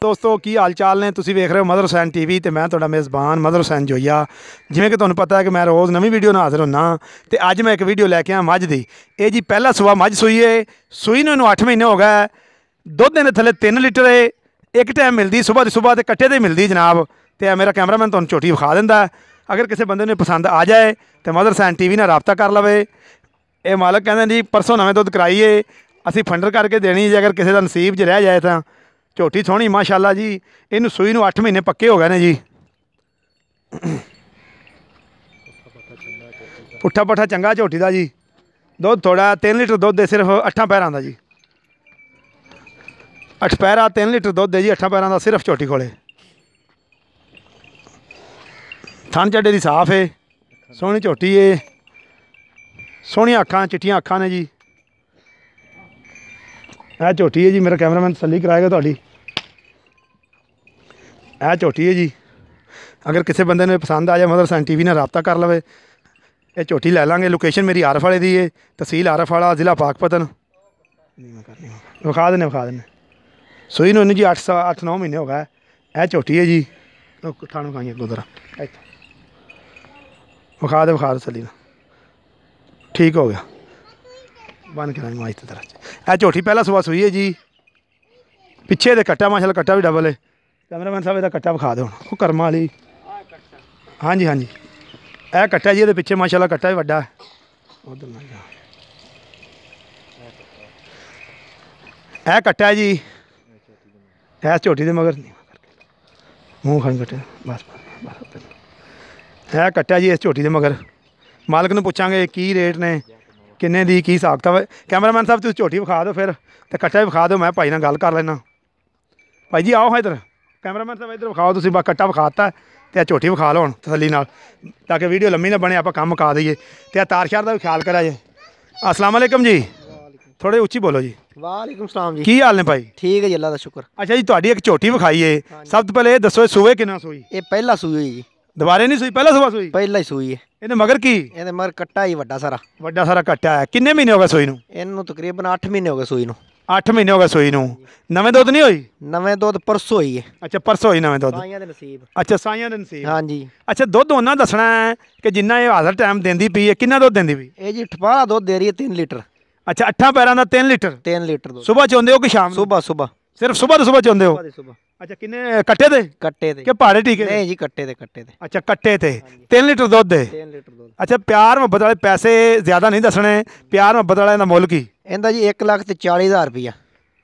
ਦੋਸਤੋ ਕੀ ਹਾਲ ਚਾਲ ਨੇ ਤੁਸੀਂ ਵੇਖ ਰਹੇ ਹੋ ਮਦਰ ਹੁਸੈਨ ਟੀਵੀ ਤੇ ਮੈਂ ਤੁਹਾਡਾ ਮੇਜ਼ਬਾਨ ਮਦਰ ਹੁਸੈਨ ਜੋਈਆ ਜਿਵੇਂ ਕਿ ਤੁਹਾਨੂੰ ਪਤਾ ਹੈ ਕਿ ਮੈਂ ਰੋਜ਼ ਨਵੀਂ ਵੀਡੀਓ ਨਾਲ ਹਾਜ਼ਰ ਹੁੰਨਾ ਤੇ ਅੱਜ ਮੈਂ ਇੱਕ ਵੀਡੀਓ ਲੈ ਕੇ ਆਇਆ ਮੱਝ ਦੀ ਇਹ ਜੀ ਪਹਿਲਾ ਸੂਆ ਮੱਝ ਸੂਈ ਏ ਸੂਈ ਨੂੰ ਇਹਨੂੰ 8 ਮਹੀਨੇ ਹੋ ਗਏ ਦੁੱਧ ਇਹਨੇ ਥੱਲੇ 3 ਲੀਟਰ ਏ ਇੱਕ ਟਾਈਮ ਮਿਲਦੀ ਸਵੇਰ ਦੀ ਸਵੇਰ ਤੇ ਕੱਟੇ ਤੇ ਮਿਲਦੀ ਜਨਾਬ ਤੇ ਇਹ ਮੇਰਾ ਕੈਮਰਾਮੈਨ ਤੁਹਾਨੂੰ ਝੋਟੀ ਵਿਖਾ ਦਿੰਦਾ ਅਗਰ ਕਿਸੇ ਬੰਦੇ ਨੂੰ ਪਸੰਦ ਆ ਜਾਏ ਤੇ ਮਦਰ ਹੁਸੈਨ ਟੀਵੀ ਨਾਲ ਰਾਬਤਾ ਕਰ ਲਵੇ ਇਹ ਮਾਲਕ ਕਹਿੰਦੇ ਜੀ ਪਰਸੋਂ ਨਵੇਂ ਦੁੱਧ ਕਰਾਈਏ ਅਸੀਂ ਫੰਡਰ ਕਰਕੇ ਦੇਣੀ ਜੇ ਅਗਰ ਕਿਸੇ ਦਾ ਨਸੀਬ 'ਚ ਰਹਿ ਜਾਏ ਤਾਂ ਝੋਟੀ ਸੋਹਣੀ ਮਾਸ਼ਾਅੱਲਾ ਜੀ ਇਹਨੂੰ ਸੂਈ ਨੂੰ 8 ਮਹੀਨੇ ਪੱਕੇ ਹੋ ਗਏ ਨੇ ਜੀ ਪੁੱਠਾ ਪੱਠਾ ਚੰਗਾ ਝੋਟੀ ਦਾ ਜੀ ਦੁੱਧ ਥੋੜਾ 3 ਲੀਟਰ ਦੁੱਧ ਦੇ ਸਿਰਫ 8 ਪੈਰਾਂ ਦਾ ਜੀ 8 ਪੈਰਾ 3 ਲੀਟਰ ਦੁੱਧ ਦੇ ਜੀ 8 ਪੈਰਾਂ ਦਾ ਸਿਰਫ ਝੋਟੀ ਕੋਲੇ ਥਣ ਚੱਡੇ ਦੀ ਸਾਫ਼ ਏ ਸੋਹਣੀ ਝੋਟੀ ਏ ਸੋਹਣੀਆਂ ਅੱਖਾਂ ਚਿੱਟੀਆਂ ਅੱਖਾਂ ਨੇ ਜੀ ਇਹ ਝੋਟੀ ਹੈ ਜੀ ਮੇਰਾ ਕੈਮਰਾਮੈਨ ਸੱਲੀ ਕਰਾਏਗਾ ਤੁਹਾਡੀ ਇਹ ਝੋਟੀ ਹੈ ਜੀ ਅਗਰ ਕਿਸੇ ਬੰਦੇ ਨੂੰ ਪਸੰਦ ਆ ਜਾਏ ਮਦਰ ਸਨ ਟੀਵੀ ਨਾਲ ਰਾਬਤਾ ਕਰ ਲਵੇ ਇਹ ਝੋਟੀ ਲੈ ਲਾਂਗੇ ਲੋਕੇਸ਼ਨ ਮੇਰੀ ਆਰਫ ਵਾਲੇ ਦੀ ਹੈ ਤਹਿਸੀਲ ਆਰਫ ਵਾਲਾ ਜ਼ਿਲ੍ਹਾ ਪਾਕਪਤਨ ਵਿਖਾ ਦੇਣੇ ਵਿਖਾ ਦੇਣੇ ਸੋਈ ਨੂੰ ਇਹਨੂੰ ਜੀ 8 8 9 ਮਹੀਨੇ ਹੋ ਗਏ ਇਹ ਝੋਟੀ ਹੈ ਜੀ ਥਾਣ ਵਿਖਾਈ ਅੱਗੋਂ ਜ਼ਰਾ ਇੱਥੇ ਵਿਖਾ ਦੇ ਵਿਖਾ ਦੇ ਸੱਲੀ ਨਾਲ ठीक हो गया बन के माइते तरह ਇਹ ਝੋਟੀ ਪਹਿਲਾ ਸਵਾ ਸੋਈ ਹੈ ਜੀ ਪਿੱਛੇ ਦੇ ਕੱਟਾ ਮਾਸ਼ਾਅੱਲਾ ਕੱਟਾ ਵੀ ਡਬਲ ਹੈ ਕੈਮਰਾਮੈਨ ਸਾਹਿਬ ਇਹਦਾ ਕੱਟਾ ਵਿਖਾ ਦਿਓ ਉਹ ਕਰਮਾ ਵਾਲੀ ਹਾਂਜੀ ਹਾਂਜੀ ਇਹ ਕੱਟਾ ਜੀ ਇਹਦੇ ਪਿੱਛੇ ਮਾਸ਼ਾਅੱਲਾ ਕੱਟਾ ਵੀ ਵੱਡਾ ਉਧਰ ਨਾ ਜਾ ਇਹ ਕੱਟਾ ਜੀ ਇਹ ਝੋਟੀ ਦੇ ਮਗਰ ਨਹੀਂ ਮੂੰਹ ਖਾਂ ਕੱਟਿਆ ਬਸ ਬਸ ਇਹ ਕੱਟਾ ਜੀ ਇਸ ਝੋਟੀ ਦੇ ਮਗਰ ਮਾਲਕ ਨੂੰ ਪੁੱਛਾਂਗੇ ਕੀ ਰੇਟ ਨੇ ਕਿੰਨੇ ਦੀ ਕੀ ਹਿਸਾਬ ਵੇ ਕੈਮਰਾਮੈਨ ਸਾਹਿਬ ਤੁਸੀਂ ਝੋਟੀ ਵਿਖਾ ਦਿਓ ਫਿਰ ਤੇ ਕੱਟਾ ਵਿਖਾ ਦਿਓ ਮੈਂ ਭਾਈ ਨਾਲ ਗੱਲ ਕਰ ਲੈਣਾ ਭਾਈ ਜੀ ਆਓ ਹਾਂ ਇੱਧਰ ਕੈਮਰਾਮੈਨ ਸਾਹਿਬ ਇੱਧਰ ਵਿਖਾਓ ਤੁਸੀਂ ਬਾ ਕੱਟਾ ਵਿਖਾਤਾ ਤੇ ਆ ਝੋਟੀ ਵਿਖਾ ਲਓ ਤਸੱਲੀ ਨਾਲ ਤਾਂ ਕਿ ਵੀਡੀਓ ਲੰਮੀ ਨਾ ਬਣੇ ਆਪਾਂ ਕੰਮ ਕਾ ਦਈਏ ਤੇ ਆ ਤਾਰਸ਼ਾਰ ਦਾ ਵੀ ਖਿਆਲ ਕਰਾ ਜੇ ਅਸਲਾਮ ਅਲੈਕਮ ਜੀ ਥੋੜੇ ਉੱਚੀ ਬੋਲੋ ਜੀ ਵਾਲੇਕੁਮ ਸਲਾਮ ਜੀ ਕੀ ਹਾਲ ਨੇ ਭਾਈ ਠੀਕ ਹੈ ਜੀ ਅੱਲਾ ਦਾ ਸ਼ੁਕਰ ਅੱਛਾ ਜੀ ਤੁਹਾਡੀ ਇੱਕ ਝੋਟੀ ਵਿਖਾਈਏ ਸਭ ਤੋਂ ਪਹਿਲੇ ਇਹ ਦੱਸੋ ਸੂਏ ਕਿੰਨਾ ਸੋਈ ਇਹ ਪਹਿਲਾ ਸੂਏ ਜੀ ਦੁਬਾਰੇ ਨਹੀਂ ਸੂਈ ਪਹਿਲਾਂ ਸਵਾ ਸੂਈ ਪਹਿਲਾਂ ਹੀ ਸੂਈ ਹੈ ਇਹਦੇ ਮਗਰ ਕੀ ਇਹਦੇ ਮਗਰ ਕੱਟਾ ਹੀ ਵੱਡਾ ਸਾਰਾ ਵੱਡਾ ਸਾਰਾ ਕੱਟਿਆ ਹੈ ਕਿੰਨੇ ਮਹੀਨੇ ਹੋ ਗਏ ਸੂਈ ਨੂੰ ਇਹਨੂੰ ਤਕਰੀਬਨ 8 ਮਹੀਨੇ ਹੋ ਗਏ ਸੂਈ ਨੂੰ 8 ਮਹੀਨੇ ਹੋ ਗਏ ਸੂਈ ਨੂੰ ਨਵੇਂ ਦੁੱਧ ਨਹੀਂ ਹੋਈ ਨਵੇਂ ਦੁੱਧ ਪਰਸੋਂ ਹੋਈ ਹੈ ਅੱਛਾ ਪਰਸੋਂ ਹੋਈ ਨਵੇਂ ਦੁੱਧ ਸਾਈਆਂ ਦੇ ਨਸੀਬ ਅੱਛਾ ਸਾਈਆਂ ਦੇ ਨਸੀਬ ਹਾਂਜੀ ਅੱਛਾ ਦੁੱਧ ਉਹਨਾਂ ਦੱਸਣਾ ਹੈ ਕਿ ਜਿੰਨਾ ਇਹ ਹਾਜ਼ਰ ਟਾਈਮ ਦਿੰਦੀ ਪਈ ਹੈ ਕਿੰਨਾ ਦੁੱਧ ਦਿੰਦੀ ਪਈ ਇਹ ਜੀ ਠਪਾਰਾ ਦੁੱਧ ਦੇ ਰਹੀ ਹੈ 3 ਲੀਟਰ ਅੱਛਾ ਅੱਠਾਂ ਪੈਰਾਂ ਦਾ 3 ਲੀਟਰ 3 ਲੀਟਰ ਦੁੱਧ ਸਵੇਰ ਚੋਂਦੇ ਹੋ ਕਿ ਸ਼ਾਮ ਨੂੰ ਸਵੇਰ ਸਵੇਰ ਸਿਰਫ ਸਵੇਰ ਦੇ ਸਵੇਰ ਚੋਂਦੇ ਹੋ ਅੱਛਾ ਕਿੰਨੇ ਕੱਟੇ ਤੇ ਕੱਟੇ ਦੇ ਕਿ ਪਾੜੇ ਠੀਕ ਨਹੀਂ ਜੀ ਕੱਟੇ ਦੇ ਕੱਟੇ ਦੇ ਅੱਛਾ ਕੱਟੇ ਤੇ 3 ਲੀਟਰ ਦੁੱਧ ਦੇ 3 ਲੀਟਰ ਦੁੱਧ ਅੱਛਾ ਪਿਆਰ ਮੁਹੱਬਤ ਵਾਲੇ ਪੈਸੇ ਜ਼ਿਆਦਾ ਨਹੀਂ ਦੱਸਣੇ ਪਿਆਰ ਮੁਹੱਬਤ ਵਾਲੇ ਦਾ ਮੁੱਲ ਕੀ ਇਹਦਾ ਜੀ 1 ਲੱਖ ਤੇ 40000 ਰੁਪਇਆ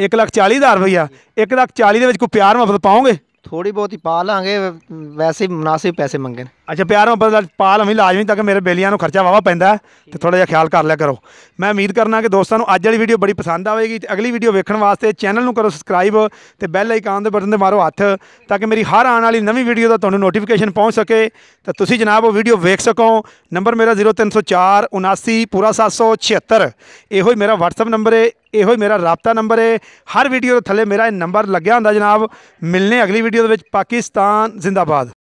1 ਲੱਖ 40000 ਰੁਪਇਆ 1 ਲੱਖ 40 ਦੇ ਵਿੱਚ ਕੋਈ ਪਿਆਰ ਮੁਹੱਬਤ ਪਾਉਂਗੇ ਥੋੜੀ ਬਹੁਤੀ ਪਾ ਲਾਂਗੇ ਵੈਸੇ ਮناسب ਪੈਸੇ ਮੰਗੇ ਨੇ ਅੱਛਾ ਪਿਆਰ ਬਦਲ ਪਾ ਲਵੀਂ ਲਾਜ਼ਮੀ ਤਾਂ ਕਿ ਮੇਰੇ ਬੇਲੀਆਂ ਨੂੰ ਖਰਚਾ ਵਾਵਾ ਪੈਂਦਾ ਤੇ ਥੋੜਾ ਜਿਹਾ ਖਿਆਲ ਕਰ ਲਿਆ ਕਰੋ ਮੈਂ ਉਮੀਦ ਕਰਨਾ ਕਿ ਦੋਸਤਾਂ ਨੂੰ ਅੱਜ ਵਾਲੀ ਵੀਡੀਓ ਬੜੀ ਪਸੰਦ ਆਵੇਗੀ ਤੇ ਅਗਲੀ ਵੀਡੀਓ ਵੇਖਣ ਵਾਸਤੇ ਚੈਨਲ ਨੂੰ ਕਰੋ ਸਬਸਕ੍ਰਾਈਬ ਤੇ ਬੈਲ ਆਈਕਨ ਦੇ ਬਟਨ ਤੇ ਮਾਰੋ ਹੱਥ ਤਾਂ ਕਿ ਮੇਰੀ ਹਰ ਆਉਣ ਵਾਲੀ ਨਵੀਂ ਵੀਡੀਓ ਦਾ ਤੁਹਾਨੂੰ ਨੋਟੀਫਿਕੇਸ਼ਨ ਪਹੁੰਚ ਸਕੇ ਤਾਂ ਤੁਸੀਂ ਜਨਾਬ ਉਹ ਵੀਡੀਓ ਵੇਖ ਸਕੋ ਨੰਬਰ ਮੇਰਾ 0304 79 ਪੂਰਾ 776 ਇਹੋ ਹੀ ਮੇਰਾ WhatsApp ਨੰਬਰ ਹੈ ਇਹੋ ਹੀ ਮੇਰਾ ਰਾਪਤਾ ਨੰਬਰ ਹੈ ਹਰ ਵੀਡੀਓ ਦੇ ਥੱਲੇ ਮੇਰਾ ਇਹ ਨੰਬਰ ਲੱਗਿਆ ਹੁੰਦਾ ਜਨਾਬ ਮਿਲਨੇ ਅਗਲੀ ਵੀਡੀਓ ਦੇ ਵਿੱਚ ਪਾਕਿਸਤਾਨ ਜ਼ਿੰਦਾਬਾਦ